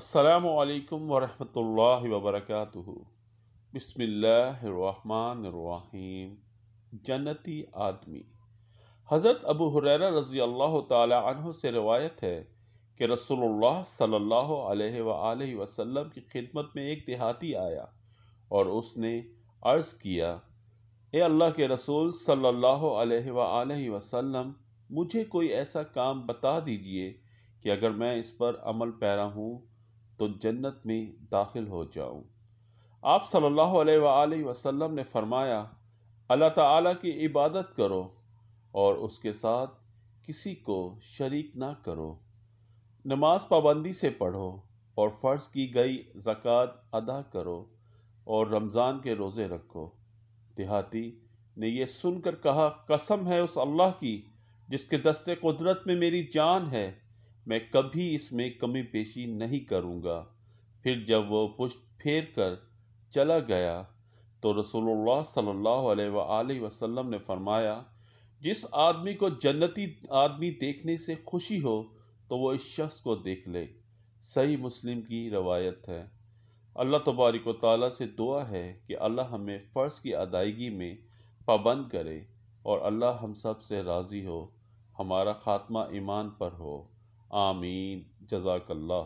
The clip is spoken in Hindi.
असलकम वरहमल वबरक बसमीम जन्नती आदमी हज़रत अबू हुरैरा रज़ी अल्लाह तह से रवायत है कि रसोल्ला सल्लल्लाहु अलैहि वसल्लम की खिदमत में एक देहाती आया और उसने अर्ज़ किया ए अल्लाह के रसूल सल्लल्लाहु अलैहि वसल्लम मुझे कोई ऐसा काम बता दीजिए कि अगर मैं इस पर अमल पैरा हूँ तो जन्नत में दाखिल हो जाऊं। आप सल्लल्लाहु अलैहि वसल्लम ने फरमाया अल्लाह ताला की इबादत करो और उसके साथ किसी को शरीक ना करो नमाज पाबंदी से पढ़ो और फ़र्ज़ की गई ज़क़़त अदा करो और रमज़ान के रोज़े रखो देहाती ने यह सुनकर कहा कसम है उस अल्लाह की जिसके दस्ते कुदरत में मेरी जान है मैं कभी इसमें कमी पेशी नहीं करूँगा फिर जब वह पुष्ट फेर कर चला गया तो रसोल्ला सल्ला वसम ने फरमाया जिस आदमी को जन्नती आदमी देखने से खुशी हो तो वो इस शख्स को देख ले सही मुस्लिम की रवायत है अल्लाह तबारक ताली से दुआ है कि अल्लाह हमें फ़र्ज की अदायगी में पाबंद करे और अल्लाह हम सब से राज़ी हो हमारा ख़ात्मा ईमान पर हो आमीन जजाकल्ला